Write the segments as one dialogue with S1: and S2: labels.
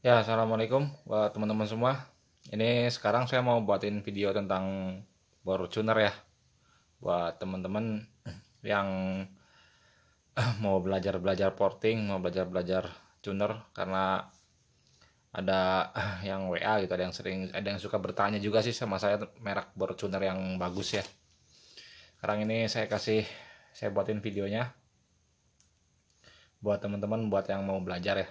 S1: Ya, assalamualaikum buat teman-teman semua. Ini sekarang saya mau buatin video tentang bor tuner ya. Buat teman-teman yang mau belajar-belajar porting, mau belajar-belajar tuner karena ada yang WA gitu, ada yang sering ada yang suka bertanya juga sih sama saya merek bor tuner yang bagus ya. Sekarang ini saya kasih saya buatin videonya buat teman-teman buat yang mau belajar ya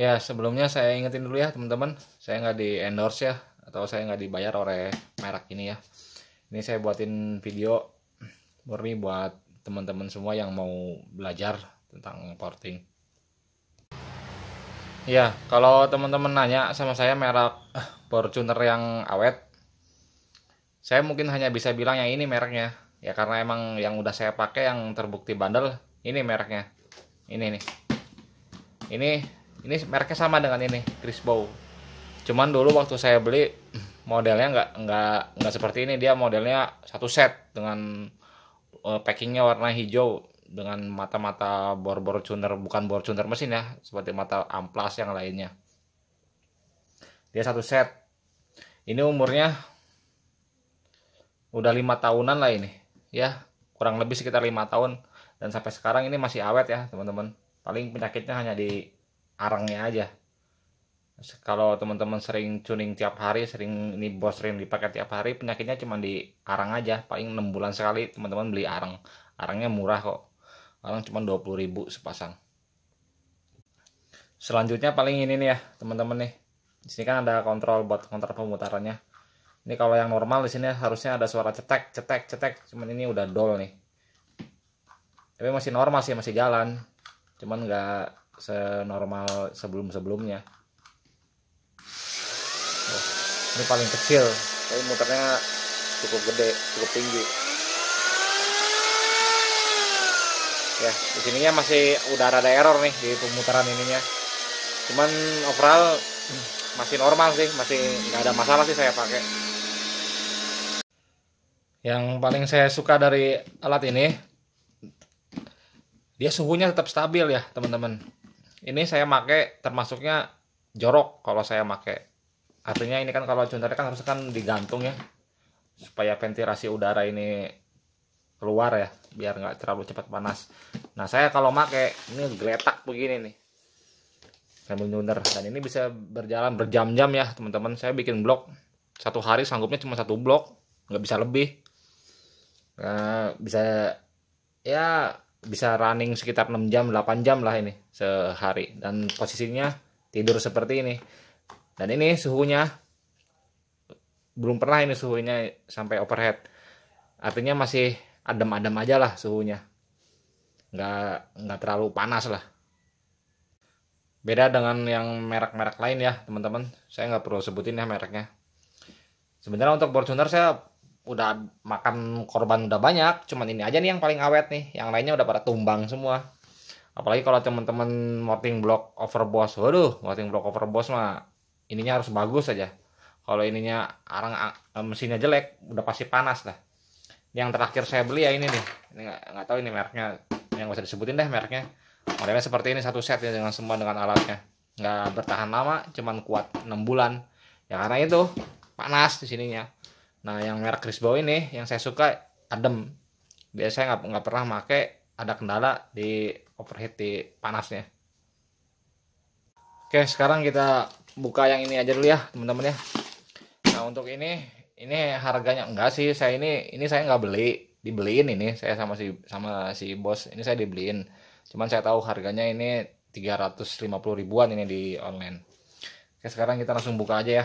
S1: Ya, sebelumnya saya ingetin dulu ya teman-teman, saya nggak di endorse ya atau saya nggak dibayar oleh merek ini ya. Ini saya buatin video murni buat teman-teman semua yang mau belajar tentang porting. Ya, kalau teman-teman nanya sama saya merek eh, Fortuner yang awet, saya mungkin hanya bisa bilang yang ini mereknya. Ya karena emang yang udah saya pakai yang terbukti bandel, ini mereknya. Ini nih. Ini ini mereknya sama dengan ini Chris Bow cuman dulu waktu saya beli modelnya nggak nggak nggak seperti ini dia modelnya satu set dengan uh, packingnya warna hijau dengan mata-mata bor-bor tuner bukan bor tuner mesin ya seperti mata amplas yang lainnya dia satu set ini umurnya udah lima tahunan lah ini ya kurang lebih sekitar lima tahun dan sampai sekarang ini masih awet ya teman-teman paling penyakitnya hanya di arangnya aja kalau teman-teman sering tuning tiap hari sering ini bos sering dipakai tiap hari penyakitnya cuma di arang aja paling 6 bulan sekali teman-teman beli arang arangnya murah kok arang cuma 20 ribu sepasang selanjutnya paling ini nih ya teman-teman nih di sini kan ada kontrol buat kontrol pemutarannya ini kalau yang normal di sini harusnya ada suara cetek cetek cetek cuman ini udah dol nih tapi masih normal sih masih jalan cuman nggak senormal sebelum-sebelumnya. ini paling kecil, tapi muternya cukup gede, cukup tinggi. Ya, di sininya masih udah ada error nih di pemutaran ininya. Cuman overall masih normal sih, masih nggak ada masalah sih saya pakai. Yang paling saya suka dari alat ini dia suhunya tetap stabil ya teman-teman ini saya pakai termasuknya jorok kalau saya pakai artinya ini kan kalau contohnya kan harusnya kan digantung ya supaya ventilasi udara ini keluar ya biar nggak terlalu cepat panas nah saya kalau pakai ini geletak begini nih sambil nyunder dan ini bisa berjalan berjam-jam ya teman-teman saya bikin blok satu hari sanggupnya cuma satu blok nggak bisa lebih nah, bisa ya bisa running sekitar 6 jam 8 jam lah ini sehari dan posisinya tidur seperti ini dan ini suhunya belum pernah ini suhunya sampai overhead artinya masih adem-adem aja lah suhunya nggak nggak terlalu panas lah beda dengan yang merek-merek lain ya teman-teman saya nggak perlu sebutin ya mereknya sebenarnya untuk Fortuner saya udah makan korban udah banyak cuman ini aja nih yang paling awet nih yang lainnya udah pada tumbang semua apalagi kalau temen-temen morting block overboss waduh morting block overboss mah ininya harus bagus aja kalau ininya arang ah, mesinnya jelek udah pasti panas lah yang terakhir saya beli ya ini nih ini nggak tahu ini mereknya yang gak usah disebutin deh mereknya modelnya seperti ini satu set ya dengan semua dengan alatnya nggak bertahan lama cuman kuat 6 bulan ya karena itu panas di sininya nah yang merek Crisbo ini yang saya suka adem biasanya nggak nggak pernah make ada kendala di overheat di panasnya oke sekarang kita buka yang ini aja dulu ya teman-teman ya nah untuk ini ini harganya enggak sih saya ini ini saya nggak beli dibeliin ini saya sama si sama si bos ini saya dibeliin cuman saya tahu harganya ini 350 ribuan ini di online oke sekarang kita langsung buka aja ya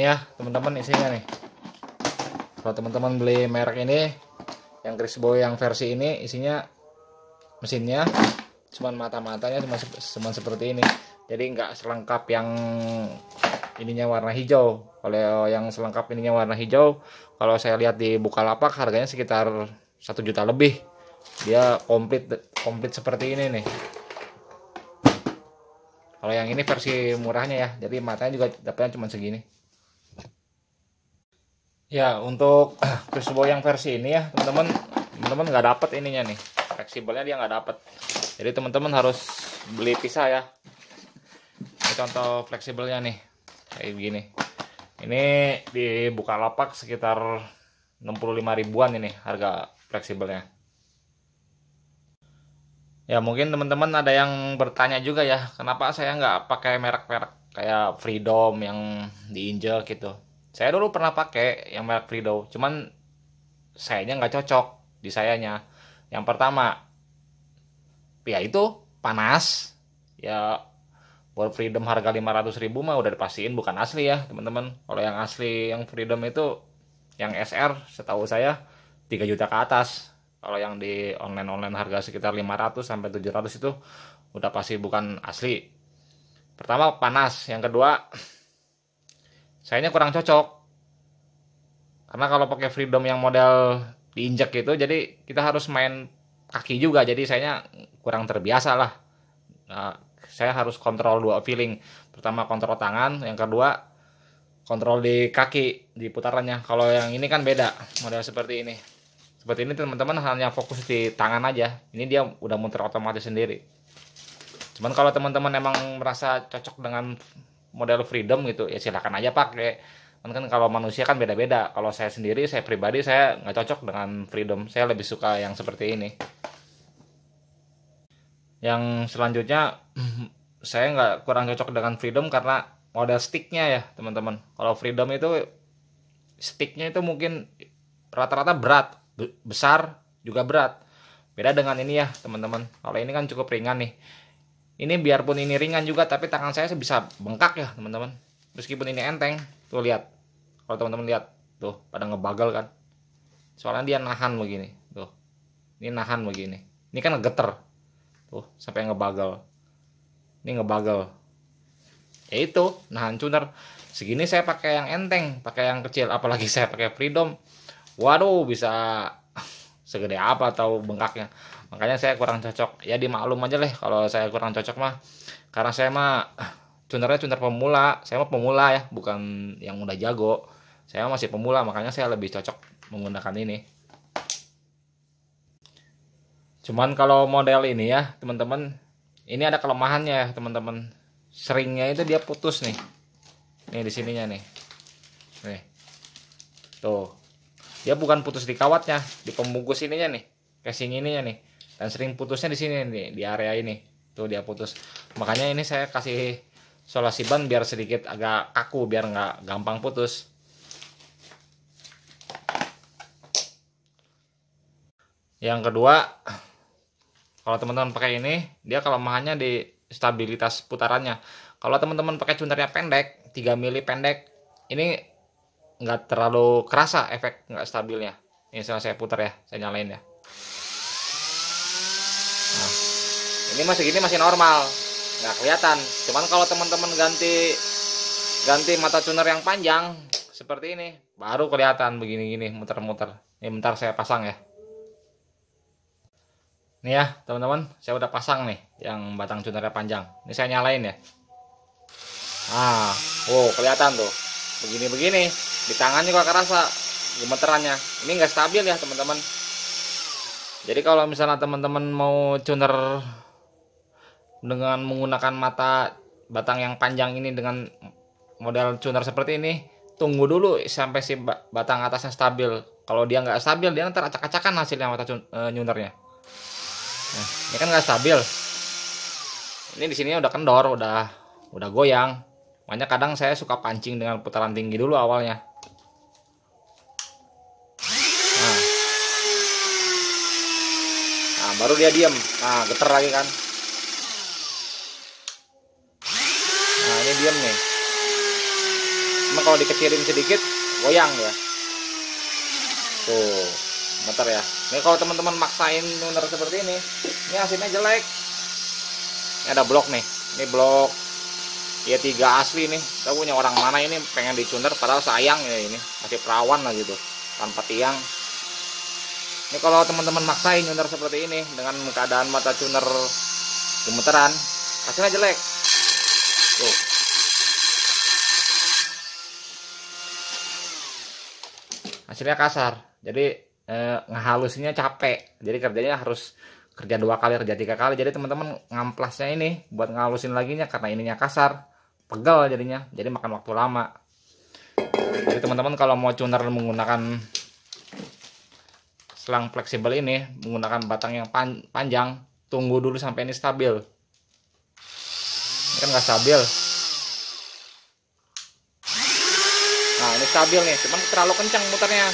S1: nih ya teman-teman isinya nih kalau teman-teman beli merek ini yang Chris Boy yang versi ini isinya mesinnya cuman mata-matanya cuma cuma seperti ini jadi nggak selengkap yang ininya warna hijau kalau yang selengkap ininya warna hijau kalau saya lihat di Bukalapak harganya sekitar 1 juta lebih dia komplit komplit seperti ini nih kalau yang ini versi murahnya ya jadi matanya juga dapatnya cuma segini Ya, untuk Crucible yang versi ini ya, teman-teman, teman-teman nggak dapat ininya nih. Fleksibelnya dia nggak dapat. Jadi teman-teman harus beli pisah ya. Ini contoh fleksibelnya nih. Kayak begini. Ini dibuka lapak sekitar 65 ribuan ini harga fleksibelnya. Ya, mungkin teman-teman ada yang bertanya juga ya, kenapa saya nggak pakai merek-merek kayak Freedom yang diinjek gitu saya dulu pernah pakai yang merek Frido cuman sayanya nggak cocok di sayanya yang pertama ya itu panas ya World Freedom harga 500 ribu mah udah dipastiin bukan asli ya teman-teman kalau yang asli yang Freedom itu yang SR setahu saya 3 juta ke atas kalau yang di online-online harga sekitar 500 sampai 700 itu udah pasti bukan asli pertama panas yang kedua sayangnya kurang cocok karena kalau pakai freedom yang model diinjak gitu jadi kita harus main kaki juga jadi sayangnya kurang terbiasa lah nah, saya harus kontrol dua feeling pertama kontrol tangan yang kedua kontrol di kaki di putarannya kalau yang ini kan beda model seperti ini seperti ini teman-teman hanya fokus di tangan aja ini dia udah muter otomatis sendiri cuman kalau teman-teman emang merasa cocok dengan model freedom gitu ya silahkan aja pakai kan kan kalau manusia kan beda-beda kalau saya sendiri saya pribadi saya nggak cocok dengan freedom saya lebih suka yang seperti ini yang selanjutnya saya nggak kurang cocok dengan freedom karena model sticknya ya teman-teman kalau freedom itu sticknya itu mungkin rata-rata berat besar juga berat beda dengan ini ya teman-teman kalau ini kan cukup ringan nih ini biarpun ini ringan juga tapi tangan saya bisa bengkak ya teman-teman meskipun ini enteng tuh lihat kalau teman-teman lihat tuh pada ngebagel kan soalnya dia nahan begini tuh ini nahan begini ini kan ngegeter tuh sampai ngebagel. ini ngebagel. ya itu nahan tuner segini saya pakai yang enteng pakai yang kecil apalagi saya pakai freedom waduh bisa segede apa atau bengkaknya makanya saya kurang cocok ya dimaklum aja lah kalau saya kurang cocok mah karena saya mah cunernya tuner pemula saya mah pemula ya bukan yang udah jago saya masih pemula makanya saya lebih cocok menggunakan ini cuman kalau model ini ya teman-teman ini ada kelemahannya ya teman-teman seringnya itu dia putus nih nih di sininya nih nih tuh dia bukan putus di kawatnya di pembungkus ininya nih casing ininya nih dan sering putusnya di sini nih di area ini tuh dia putus makanya ini saya kasih solasi ban biar sedikit agak kaku biar nggak gampang putus yang kedua kalau teman-teman pakai ini dia kelemahannya di stabilitas putarannya kalau teman-teman pakai cundernya pendek 3 mili pendek ini nggak terlalu kerasa efek nggak stabilnya ini saya putar ya saya nyalain ya ini masih gini masih normal nggak kelihatan cuman kalau teman-teman ganti ganti mata tuner yang panjang seperti ini baru kelihatan begini-gini muter-muter ini bentar saya pasang ya Ini ya teman-teman saya udah pasang nih yang batang tunernya panjang ini saya nyalain ya ah wow kelihatan tuh begini-begini di tangannya kok kerasa gemeterannya ini nggak stabil ya teman-teman jadi kalau misalnya teman-teman mau tuner dengan menggunakan mata batang yang panjang ini dengan model tuner seperti ini tunggu dulu sampai si batang atasnya stabil kalau dia nggak stabil dia nanti acak-acakan hasilnya mata tunernya eh, nah, ini kan nggak stabil ini di sini udah kendor udah udah goyang makanya kadang saya suka pancing dengan putaran tinggi dulu awalnya nah, nah baru dia diem nah geter lagi kan nah ini diam nih cuma kalau dikecilin sedikit goyang ya tuh muter ya ini kalau teman-teman maksain tuner seperti ini ini hasilnya jelek ini ada blok nih ini blok ya tiga asli nih saya punya orang mana ini pengen dicunter, padahal sayang ya ini masih perawan lah gitu tanpa tiang ini kalau teman-teman maksain tuner seperti ini dengan keadaan mata tuner gemeteran hasilnya jelek Hasilnya kasar. Jadi eh, ngehalusinnya capek. Jadi kerjanya harus kerja dua kali, kerja tiga kali. Jadi teman-teman ngamplasnya ini buat ngalusin nya karena ininya kasar, pegel jadinya. Jadi makan waktu lama. Jadi teman-teman kalau mau tuner menggunakan selang fleksibel ini menggunakan batang yang panjang, tunggu dulu sampai ini stabil kan nggak stabil nah ini stabil nih cuman terlalu kencang muternya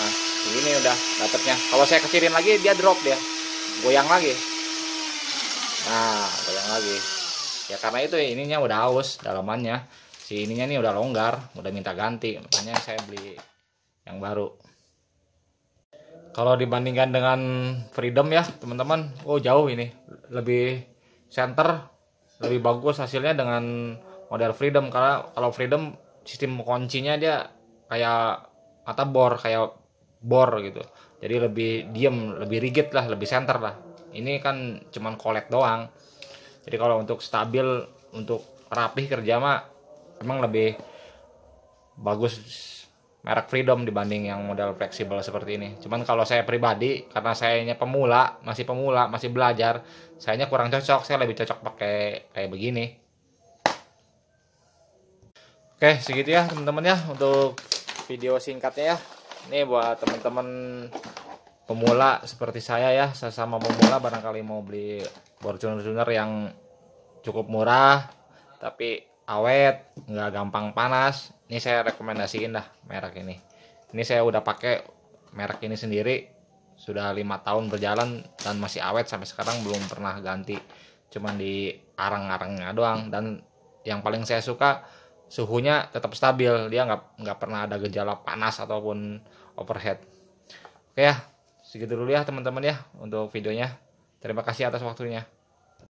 S1: nah ini udah dapetnya kalau saya kecilin lagi dia drop dia goyang lagi nah goyang lagi ya karena itu ininya udah haus dalamannya si ininya nih udah longgar udah minta ganti makanya saya beli yang baru kalau dibandingkan dengan Freedom ya, teman-teman, oh jauh ini. Lebih center, lebih bagus hasilnya dengan model Freedom karena kalau Freedom sistem kuncinya dia kayak mata bor, kayak bor gitu. Jadi lebih diem, lebih rigid lah, lebih center lah. Ini kan cuman kolek doang. Jadi kalau untuk stabil, untuk rapih kerja mah emang lebih bagus merek Freedom dibanding yang model fleksibel seperti ini. Cuman kalau saya pribadi karena saya pemula, masih pemula, masih belajar, saya kurang cocok. Saya lebih cocok pakai kayak begini. Oke, segitu ya teman-teman ya untuk video singkatnya ya. Ini buat teman-teman pemula seperti saya ya, sesama pemula barangkali mau beli borjuner-borjuner yang cukup murah tapi awet, nggak gampang panas, ini saya rekomendasiin dah merek ini ini saya udah pakai merek ini sendiri sudah lima tahun berjalan dan masih awet sampai sekarang belum pernah ganti cuman di arang-arangnya doang dan yang paling saya suka suhunya tetap stabil dia nggak nggak pernah ada gejala panas ataupun overhead oke ya segitu dulu ya teman-teman ya untuk videonya terima kasih atas waktunya